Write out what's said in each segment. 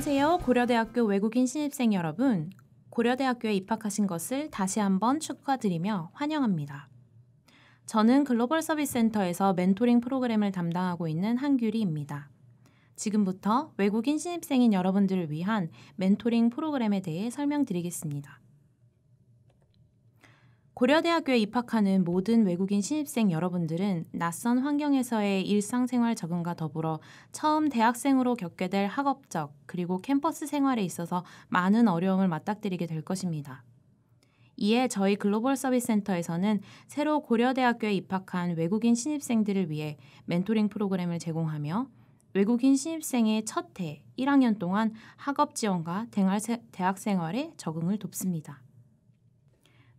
안녕하세요. 고려대학교 외국인 신입생 여러분. 고려대학교에 입학하신 것을 다시 한번 축하드리며 환영합니다. 저는 글로벌 서비스 센터에서 멘토링 프로그램을 담당하고 있는 한규리입니다. 지금부터 외국인 신입생인 여러분들을 위한 멘토링 프로그램에 대해 설명드리겠습니다. 고려대학교에 입학하는 모든 외국인 신입생 여러분들은 낯선 환경에서의 일상생활 적응과 더불어 처음 대학생으로 겪게 될 학업적 그리고 캠퍼스 생활에 있어서 많은 어려움을 맞닥뜨리게 될 것입니다. 이에 저희 글로벌 서비스 센터에서는 새로 고려대학교에 입학한 외국인 신입생들을 위해 멘토링 프로그램을 제공하며 외국인 신입생의 첫해 1학년 동안 학업 지원과 대학생활에 적응을 돕습니다.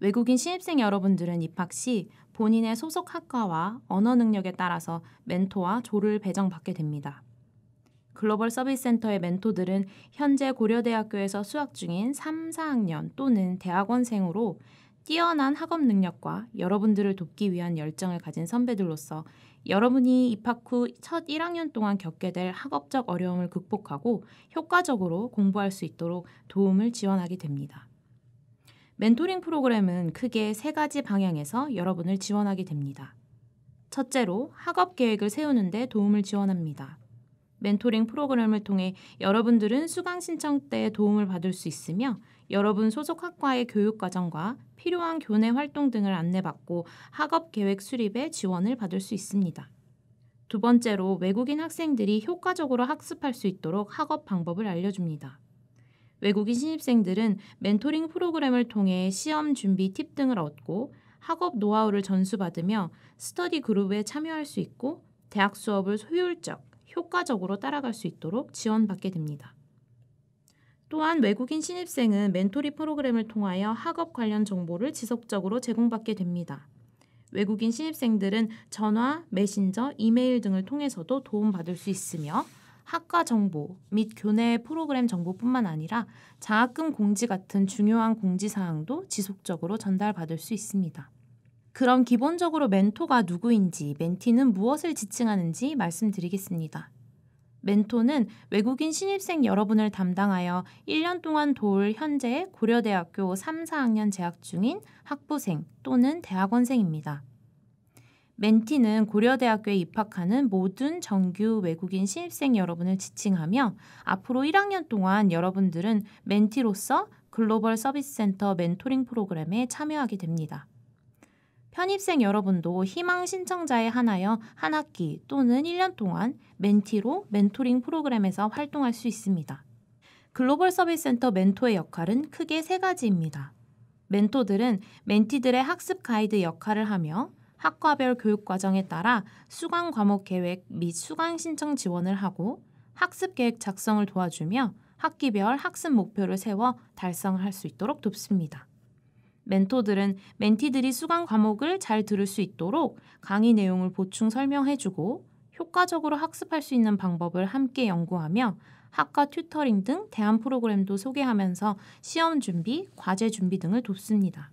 외국인 신입생 여러분들은 입학 시 본인의 소속 학과와 언어 능력에 따라서 멘토와 조를 배정받게 됩니다. 글로벌 서비스 센터의 멘토들은 현재 고려대학교에서 수학 중인 3, 4학년 또는 대학원생으로 뛰어난 학업 능력과 여러분들을 돕기 위한 열정을 가진 선배들로서 여러분이 입학 후 첫 1학년 동안 겪게 될 학업적 어려움을 극복하고 효과적으로 공부할 수 있도록 도움을 지원하게 됩니다. 멘토링 프로그램은 크게 세 가지 방향에서 여러분을 지원하게 됩니다. 첫째로 학업 계획을 세우는데 도움을 지원합니다. 멘토링 프로그램을 통해 여러분들은 수강 신청 때 도움을 받을 수 있으며 여러분 소속 학과의 교육 과정과 필요한 교내 활동 등을 안내받고 학업 계획 수립에 지원을 받을 수 있습니다. 두 번째로 외국인 학생들이 효과적으로 학습할 수 있도록 학업 방법을 알려줍니다. 외국인 신입생들은 멘토링 프로그램을 통해 시험 준비 팁 등을 얻고 학업 노하우를 전수받으며 스터디 그룹에 참여할 수 있고 대학 수업을 효율적, 효과적으로 따라갈 수 있도록 지원받게 됩니다. 또한 외국인 신입생은 멘토리 프로그램을 통하여 학업 관련 정보를 지속적으로 제공받게 됩니다. 외국인 신입생들은 전화, 메신저, 이메일 등을 통해서도 도움받을 수 있으며 학과 정보 및 교내 프로그램 정보뿐만 아니라 장학금 공지 같은 중요한 공지사항도 지속적으로 전달받을 수 있습니다. 그럼 기본적으로 멘토가 누구인지, 멘티는 무엇을 지칭하는지 말씀드리겠습니다. 멘토는 외국인 신입생 여러분을 담당하여 1년 동안 도울 현재 고려대학교 3, 4학년 재학 중인 학부생 또는 대학원생입니다. 멘티는 고려대학교에 입학하는 모든 정규 외국인 신입생 여러분을 지칭하며 앞으로 1학년 동안 여러분들은 멘티로서 글로벌 서비스 센터 멘토링 프로그램에 참여하게 됩니다. 편입생 여러분도 희망 신청자에 한하여 한 학기 또는 1년 동안 멘티로 멘토링 프로그램에서 활동할 수 있습니다. 글로벌 서비스 센터 멘토의 역할은 크게 세 가지입니다. 멘토들은 멘티들의 학습 가이드 역할을 하며 학과별 교육 과정에 따라 수강 과목 계획 및 수강 신청 지원을 하고 학습 계획 작성을 도와주며 학기별 학습 목표를 세워 달성할 수 있도록 돕습니다. 멘토들은 멘티들이 수강 과목을 잘 들을 수 있도록 강의 내용을 보충 설명해주고 효과적으로 학습할 수 있는 방법을 함께 연구하며 학과 튜터링 등 대안 프로그램도 소개하면서 시험 준비, 과제 준비 등을 돕습니다.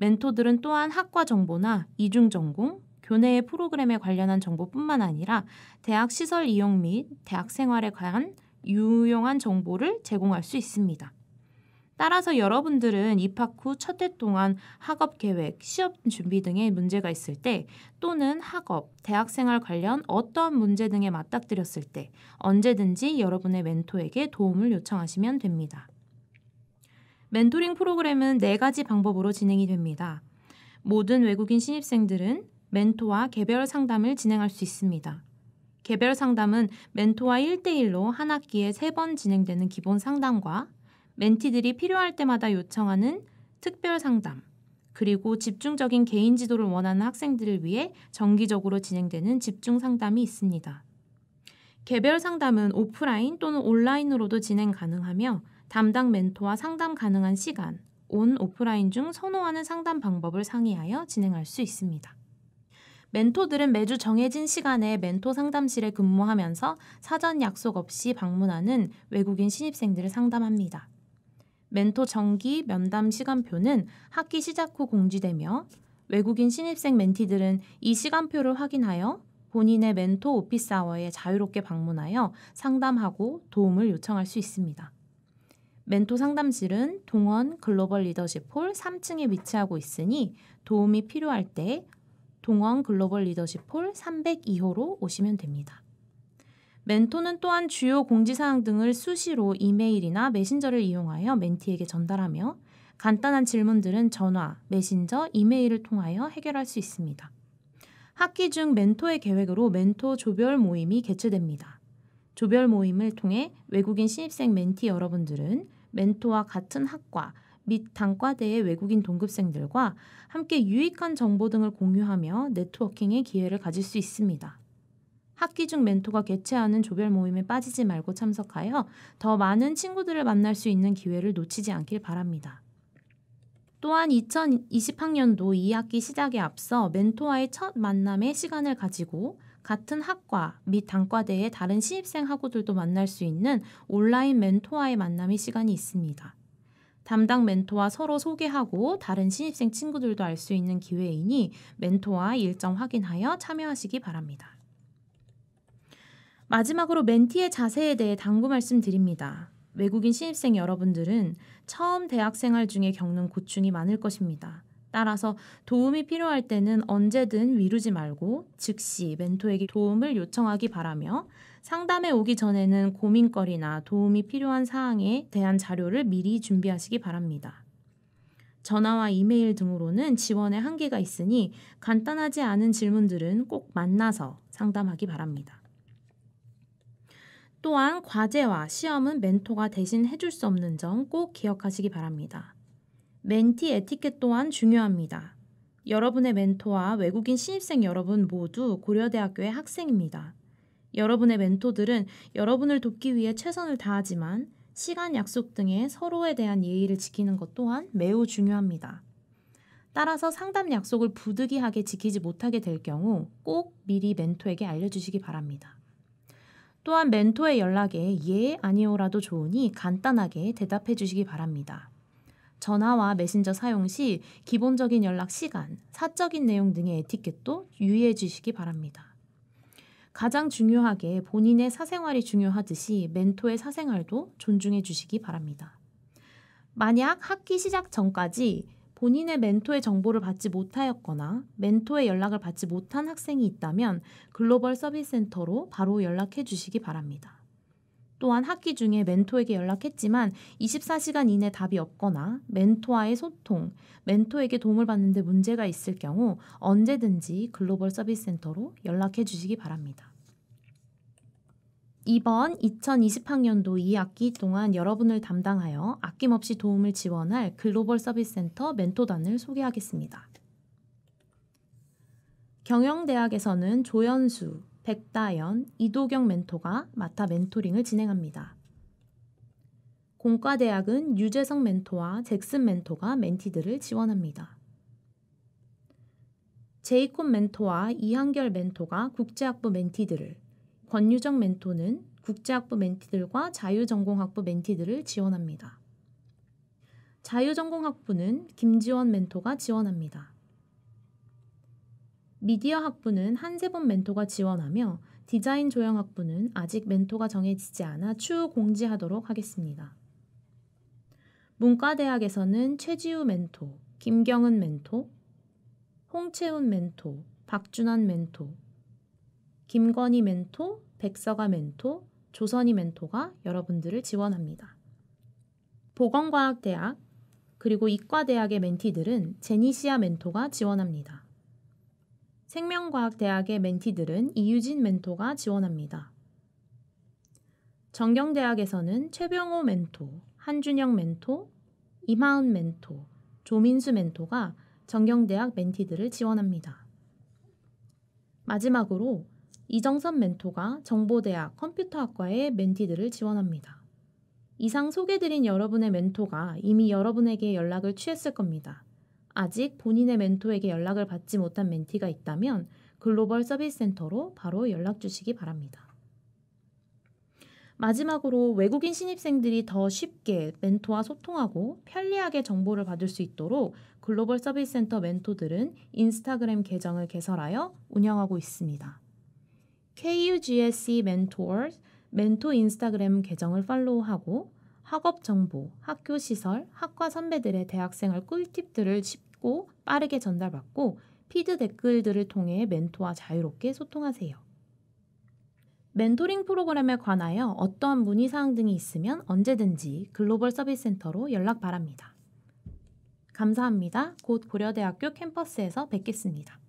멘토들은 또한 학과 정보나 이중 전공, 교내의 프로그램에 관련한 정보뿐만 아니라 대학 시설 이용 및 대학 생활에 관한 유용한 정보를 제공할 수 있습니다. 따라서 여러분들은 입학 후 첫 해 동안 학업 계획, 시험 준비 등의 문제가 있을 때 또는 학업, 대학 생활 관련 어떠 문제 등에 맞닥뜨렸을 때 언제든지 여러분의 멘토에게 도움을 요청하시면 됩니다. 멘토링 프로그램은 네 가지 방법으로 진행이 됩니다. 모든 외국인 신입생들은 멘토와 개별 상담을 진행할 수 있습니다. 개별 상담은 멘토와 1대1로 한 학기에 세 번 진행되는 기본 상담과 멘티들이 필요할 때마다 요청하는 특별 상담, 그리고 집중적인 개인 지도를 원하는 학생들을 위해 정기적으로 진행되는 집중 상담이 있습니다. 개별 상담은 오프라인 또는 온라인으로도 진행 가능하며 담당 멘토와 상담 가능한 시간, 온, 오프라인 중 선호하는 상담 방법을 상의하여 진행할 수 있습니다. 멘토들은 매주 정해진 시간에 멘토 상담실에 근무하면서 사전 약속 없이 방문하는 외국인 신입생들을 상담합니다. 멘토 정기 면담 시간표는 학기 시작 후 공지되며 외국인 신입생 멘티들은 이 시간표를 확인하여 본인의 멘토 오피스 아워에 자유롭게 방문하여 상담하고 도움을 요청할 수 있습니다. 멘토 상담실은 동원 글로벌 리더십 홀 3층에 위치하고 있으니 도움이 필요할 때 동원 글로벌 리더십 홀 302호로 오시면 됩니다. 멘토는 또한 주요 공지사항 등을 수시로 이메일이나 메신저를 이용하여 멘티에게 전달하며 간단한 질문들은 전화, 메신저, 이메일을 통하여 해결할 수 있습니다. 학기 중 멘토의 계획으로 멘토 조별 모임이 개최됩니다. 조별 모임을 통해 외국인 신입생 멘티 여러분들은 멘토와 같은 학과 및 단과대의 외국인 동급생들과 함께 유익한 정보 등을 공유하며 네트워킹의 기회를 가질 수 있습니다. 학기 중 멘토가 개최하는 조별 모임에 빠지지 말고 참석하여 더 많은 친구들을 만날 수 있는 기회를 놓치지 않길 바랍니다. 또한 2020학년도 2학기 시작에 앞서 멘토와의 첫 만남의 시간을 가지고 같은 학과 및 단과대의 다른 신입생 학우들도 만날 수 있는 온라인 멘토와의 만남의 시간이 있습니다. 담당 멘토와 서로 소개하고 다른 신입생 친구들도 알 수 있는 기회이니 멘토와 일정 확인하여 참여하시기 바랍니다. 마지막으로 멘티의 자세에 대해 당부 말씀드립니다. 외국인 신입생 여러분들은 처음 대학 생활 중에 겪는 고충이 많을 것입니다. 따라서 도움이 필요할 때는 언제든 미루지 말고 즉시 멘토에게 도움을 요청하기 바라며 상담에 오기 전에는 고민거리나 도움이 필요한 사항에 대한 자료를 미리 준비하시기 바랍니다. 전화와 이메일 등으로는 지원의 한계가 있으니 간단하지 않은 질문들은 꼭 만나서 상담하기 바랍니다. 또한 과제와 시험은 멘토가 대신 해줄 수 없는 점 꼭 기억하시기 바랍니다. 멘티 에티켓 또한 중요합니다. 여러분의 멘토와 외국인 신입생 여러분 모두 고려대학교의 학생입니다. 여러분의 멘토들은 여러분을 돕기 위해 최선을 다하지만 시간 약속 등의 서로에 대한 예의를 지키는 것 또한 매우 중요합니다. 따라서 상담 약속을 부득이하게 지키지 못하게 될 경우 꼭 미리 멘토에게 알려주시기 바랍니다. 또한 멘토의 연락에 예, 아니오라도 좋으니 간단하게 대답해 주시기 바랍니다. 전화와 메신저 사용 시 기본적인 연락 시간, 사적인 내용 등의 에티켓도 유의해 주시기 바랍니다. 가장 중요하게 본인의 사생활이 중요하듯이 멘토의 사생활도 존중해 주시기 바랍니다. 만약 학기 시작 전까지 본인의 멘토의 정보를 받지 못하였거나 멘토의 연락을 받지 못한 학생이 있다면 글로벌 서비스 센터로 바로 연락해 주시기 바랍니다. 또한 학기 중에 멘토에게 연락했지만 24시간 이내 답이 없거나 멘토와의 소통, 멘토에게 도움을 받는데 문제가 있을 경우 언제든지 글로벌 서비스 센터로 연락해 주시기 바랍니다. 이번 2020학년도 2학기 동안 여러분을 담당하여 아낌없이 도움을 지원할 글로벌 서비스 센터 멘토단을 소개하겠습니다. 경영대학에서는 조연수, 백다연, 이도경 멘토가 마타 멘토링을 진행합니다. 공과대학은 유재성 멘토와 잭슨 멘토가 멘티들을 지원합니다. 제이콥 멘토와 이한결 멘토가 국제학부 멘티들을, 권유정 멘토는 국제학부 멘티들과 자유전공학부 멘티들을 지원합니다. 자유전공학부는 김지원 멘토가 지원합니다. 미디어 학부는 한세번 멘토가 지원하며 디자인 조형 학부는 아직 멘토가 정해지지 않아 추후 공지하도록 하겠습니다. 문과대학에서는 최지우 멘토, 김경은 멘토, 홍채훈 멘토, 박준환 멘토, 김건희 멘토, 백서가 멘토, 조선희 멘토가 여러분들을 지원합니다. 보건과학대학 그리고 이과대학의 멘티들은 제니시아 멘토가 지원합니다. 생명과학대학의 멘티들은 이유진 멘토가 지원합니다. 정경대학에서는 최병호 멘토, 한준영 멘토, 이마은 멘토, 조민수 멘토가 정경대학 멘티들을 지원합니다. 마지막으로 이정선 멘토가 정보대학 컴퓨터학과의 멘티들을 지원합니다. 이상 소개드린 여러분의 멘토가 이미 여러분에게 연락을 취했을 겁니다. 아직 본인의 멘토에게 연락을 받지 못한 멘티가 있다면 글로벌 서비스 센터로 바로 연락 주시기 바랍니다. 마지막으로 외국인 신입생들이 더 쉽게 멘토와 소통하고 편리하게 정보를 받을 수 있도록 글로벌 서비스 센터 멘토들은 인스타그램 계정을 개설하여 운영하고 있습니다. KUGSC e Mentors 멘토 인스타그램 계정을 팔로우하고 학업 정보, 학교 시설, 학과 선배들의 대학생활 꿀팁들을 쉽게 쓰고 빠르게 전달받고 피드 댓글들을 통해 멘토와 자유롭게 소통하세요. 멘토링 프로그램에 관하여 어떠한 문의사항 등이 있으면 언제든지 글로벌 서비스 센터로 연락 바랍니다. 감사합니다. 곧 고려대학교 캠퍼스에서 뵙겠습니다.